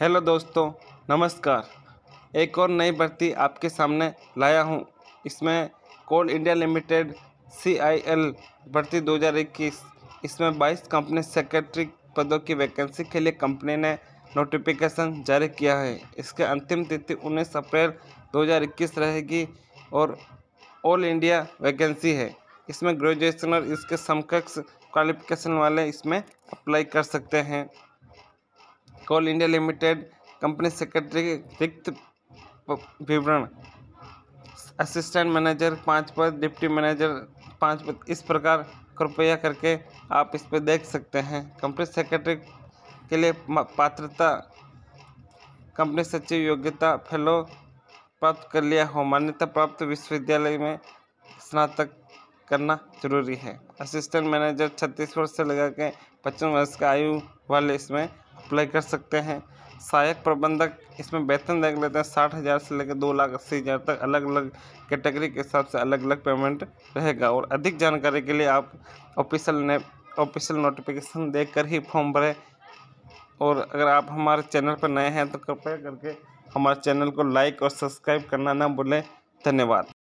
hello दोस्तों नमस्कार एक और नई भर्ती आपके सामने लाया हूं इसमें coal India limited C I L भर्ती 2021 इसमें 22 कंपनी सेक्रेटरी पदों की वैकेंसी के लिए कंपनी ने नोटिफिकेशन जारी किया है इसके अंतिम तिथि 19 अप्रैल 2021 रहेगी और ऑल इंडिया वैकेंसी है इसमें ग्रेजुएशन और इसके समकक्ष क्वालिफिकेशन वाले इसमें अप्लाई कर सकते हैं coal India limited company secretary रिक्त विवरण असिस्टेंट मैनेजर पाँच पद डिप्टी मैनेजर पाँच पद इस प्रकार कृपया करके आप इस पर देख सकते हैं कंपनी सेक्रेटरी के लिए पात्रता कंपनी सचिव योग्यता फेलो प्राप्त कर लिया हो मान्यता प्राप्त विश्वविद्यालय में स्नातक करना जरूरी है असिस्टेंट मैनेजर छत्तीस वर्ष से लगा के पचपन वर्ष का आयु वाले इसमें अप्लाई कर सकते हैं सहायक प्रबंधक इसमें वेतन देख लेते हैं साठ हज़ार से लेकर दो लाख अस्सी हज़ार तक अलग अलग कैटेगरी के हिसाब से अलग अलग पेमेंट रहेगा और अधिक जानकारी के लिए आप ऑफिशियल ने ऑफिशियल नोटिफिकेशन देख कर ही फॉर्म भरें और अगर आप हमारे चैनल पर नए हैं तो कृपया करके हमारे चैनल को लाइक और सब्सक्राइब करना ना भूलें धन्यवाद